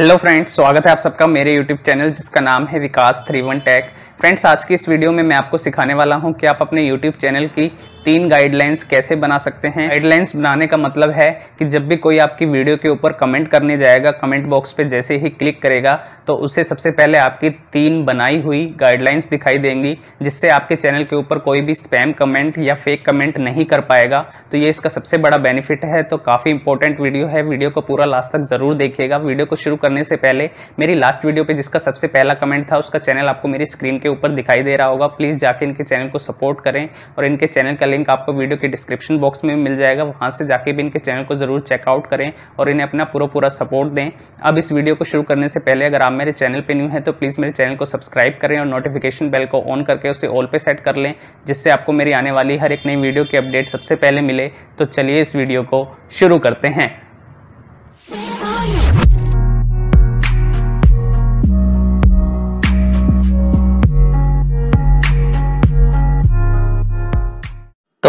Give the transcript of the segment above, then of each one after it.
hello friends स्वागत है आप सबका मेरे यूट्यूब चैनल जिसका नाम है Vikas three one tech friends आज की इस वीडियो में मैं आपको सिखाने वाला हूं कि आप अपने यूट्यूब चैनल की तीन गाइडलाइंस कैसे बना सकते हैं गाइडलाइंस बनाने का मतलब है कि जब भी कोई आपकी वीडियो के ऊपर कमेंट करने जाएगा कमेंट बॉक्स पे जैसे ही क्लिक करेगा तो उसे सबसे पहले आपकी तीन बनाई हुई गाइडलाइंस दिखाई देंगी जिससे आपके चैनल के ऊपर कोई भी स्पैम कमेंट या फेक कमेंट नहीं कर पाएगा तो ये इसका सबसे बड़ा बेनिफिट है तो काफ़ी इंपॉर्टेंट वीडियो है वीडियो को पूरा लास्ट तक ज़रूर देखिएगा वीडियो को शुरू कर करने से पहले मेरी लास्ट वीडियो पे जिसका सबसे पहला कमेंट था उसका चैनल आपको मेरी स्क्रीन के ऊपर दिखाई दे रहा होगा प्लीज़ जाके इनके चैनल को सपोर्ट करें और इनके चैनल का लिंक आपको वीडियो के डिस्क्रिप्शन बॉक्स में मिल जाएगा वहाँ से जाके भी इनके चैनल को ज़रूर चेकआउट करें और इन्हें अपना पूरा पूरा सपोर्ट दें अब इस वीडियो को शुरू करने से पहले अगर आप मेरे चैनल पर न्यू हैं तो प्लीज़ मेरे चैनल को सब्सक्राइब करें और नोटिफिकेशन बेल को ऑन करके उसे ऑल पे सेट कर लें जिससे आपको मेरी आने वाली हर एक नई वीडियो की अपडेट सबसे पहले मिले तो चलिए इस वीडियो को शुरू करते हैं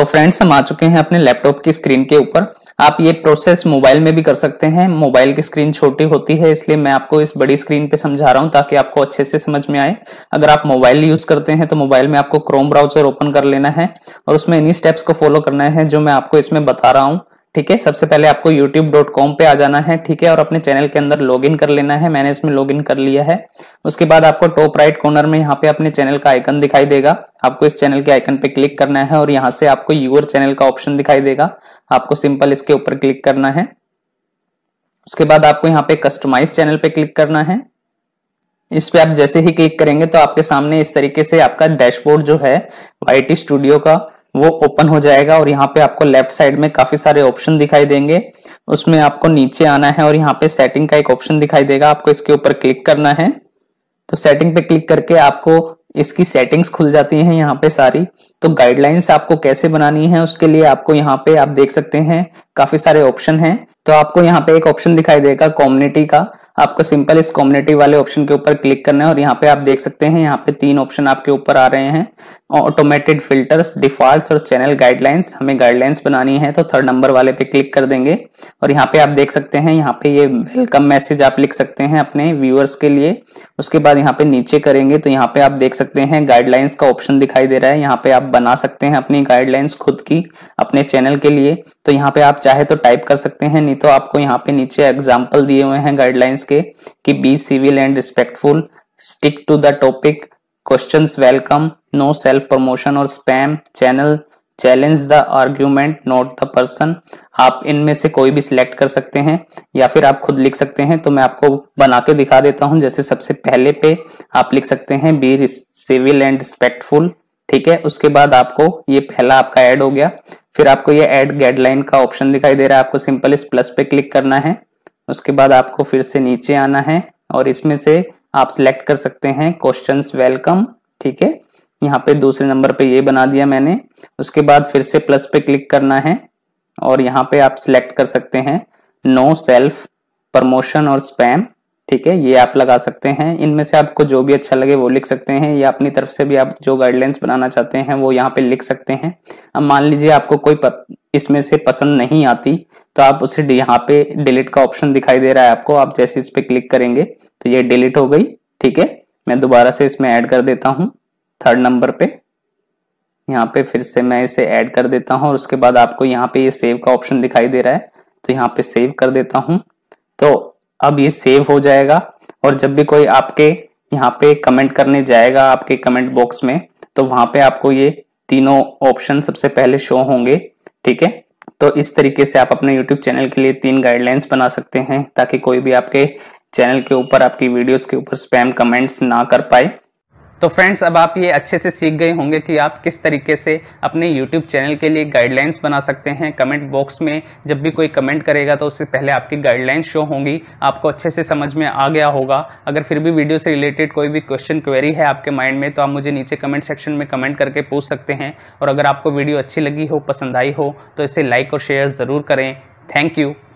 तो फ्रेंड्स हम आ चुके हैं अपने लैपटॉप की स्क्रीन के ऊपर आप ये प्रोसेस मोबाइल में भी कर सकते हैं मोबाइल की स्क्रीन छोटी होती है इसलिए मैं आपको इस बड़ी स्क्रीन पे समझा रहा हूँ ताकि आपको अच्छे से समझ में आए अगर आप मोबाइल यूज करते हैं तो मोबाइल में आपको क्रोम ब्राउजर ओपन कर लेना है और उसमें इन्हीं स्टेप्स को फॉलो करना है जो मैं आपको इसमें बता रहा हूँ ठीक है सबसे पहले आपको youtube.com पे आ जाना है ठीक है और अपने चैनल के अंदर लॉगिन कर लेना है मैंने इसमें लॉगिन कर लिया है उसके बाद आपको टॉप राइट कॉर्नर में यहाँ पे अपने चैनल का आइकन दिखाई देगा आपको इस चैनल के आइकन पे क्लिक करना है और यहाँ से आपको यूर चैनल का ऑप्शन दिखाई देगा आपको सिंपल इसके ऊपर क्लिक करना है उसके बाद आपको यहाँ पे कस्टमाइज चैनल पे क्लिक करना है इस पे आप जैसे ही क्लिक करेंगे तो आपके सामने इस तरीके से आपका डैशबोर्ड जो है वाई टी स्टूडियो का वो ओपन हो जाएगा और यहाँ पे आपको लेफ्ट साइड में काफी सारे ऑप्शन दिखाई देंगे उसमें आपको नीचे आना है और यहाँ पे सेटिंग का एक ऑप्शन दिखाई देगा आपको इसके ऊपर क्लिक करना है तो सेटिंग पे क्लिक करके आपको इसकी सेटिंग्स खुल जाती हैं यहाँ पे सारी तो गाइडलाइंस आपको कैसे बनानी है उसके लिए आपको यहाँ पे आप देख सकते हैं काफी सारे ऑप्शन हैं तो आपको यहाँ पे एक ऑप्शन दिखाई देगा कॉम्युनिटी का आपको सिंपल इस कॉम्युनिटी वाले ऑप्शन के ऊपर क्लिक करना है और यहाँ पे आप देख सकते हैं यहाँ पे तीन ऑप्शन आपके ऊपर आ रहे हैं ऑटोमेटेड फिल्टर्स डिफॉल्ट और चैनल गाइडलाइंस हमें गाइडलाइंस बनानी है तो थर्ड नंबर वाले पे क्लिक कर देंगे और यहाँ पे आप देख सकते हैं यहाँ पे ये वेलकम मैसेज आप लिख सकते हैं अपने व्यूअर्स के लिए उसके बाद यहाँ पे नीचे करेंगे तो यहाँ पे आप देख सकते हैं गाइडलाइंस का ऑप्शन दिखाई दे रहा है यहाँ पे आप बना सकते हैं अपनी गाइडलाइंस खुद की अपने चैनल के लिए तो यहाँ पे आप चाहे तो टाइप कर सकते हैं नहीं तो आपको यहाँ पे नीचे एग्जाम्पल दिए हुए हैं गाइडलाइंस इसके कि be civil and respectful stick to the topic question welcome no self promotion और spam channel challenge the argument not the person आप इनमें से कोई भी सिलेक्ट कर सकते हैं या फिर आप खुद लिख सकते हैं तो मैं आपको बना के दिखा देता हूं जैसे सबसे पहले पे आप लिख सकते हैं बी सिविल एंड रिस्पेक्टफुल ठीक है उसके बाद आपको ये पहला आपका ऐड हो गया फिर आपको ये ऐड गाइडलाइन का ऑप्शन दिखाई दे रहा है आपको सिंपल इस प्लस पे क्लिक करना है उसके बाद आपको फिर से नीचे आना है और इसमें से आप सिलेक्ट कर सकते हैं क्वेश्चन वेलकम ठीक है यहाँ पे दूसरे नंबर पे ये बना दिया मैंने उसके बाद फिर से प्लस पे क्लिक करना है और यहाँ पे आप सिलेक्ट कर सकते हैं नो सेल्फ प्रमोशन और स्पैम ठीक है ये आप लगा सकते हैं इनमें से आपको जो भी अच्छा लगे वो लिख सकते हैं या अपनी तरफ से भी आप जो गाइडलाइंस बनाना चाहते हैं वो यहाँ पे लिख सकते हैं अब मान लीजिए आपको कोई इसमें से पसंद नहीं आती तो आप उसे यहाँ पे डिलीट का ऑप्शन दिखाई दे रहा है आपको आप जैसे इस पे क्लिक करेंगे तो ये डिलीट हो गई ठीक है मैं दोबारा से इसमें ऐड कर देता हूँ थर्ड नंबर पे यहाँ पे फिर से मैं इसे ऐड कर देता हूँ और उसके बाद आपको यहाँ पे ये सेव का ऑप्शन दिखाई दे रहा है तो यहाँ पे सेव कर देता हूँ तो अब ये सेव हो जाएगा और जब भी कोई आपके यहाँ पे कमेंट करने जाएगा आपके कमेंट बॉक्स में तो वहां पे आपको ये तीनों ऑप्शन सबसे पहले शो होंगे ठीक है तो इस तरीके से आप अपने YouTube चैनल के लिए तीन गाइडलाइंस बना सकते हैं ताकि कोई भी आपके चैनल के ऊपर आपकी वीडियोस के ऊपर स्पैम कमेंट्स ना कर पाए तो फ्रेंड्स अब आप ये अच्छे से सीख गए होंगे कि आप किस तरीके से अपने YouTube चैनल के लिए गाइडलाइंस बना सकते हैं कमेंट बॉक्स में जब भी कोई कमेंट करेगा तो उससे पहले आपकी गाइडलाइंस शो होंगी आपको अच्छे से समझ में आ गया होगा अगर फिर भी वीडियो से रिलेटेड कोई भी क्वेश्चन क्वेरी है आपके माइंड में तो आप मुझे नीचे कमेंट सेक्शन में कमेंट करके पूछ सकते हैं और अगर आपको वीडियो अच्छी लगी हो पसंद आई हो तो इसे लाइक और शेयर ज़रूर करें थैंक यू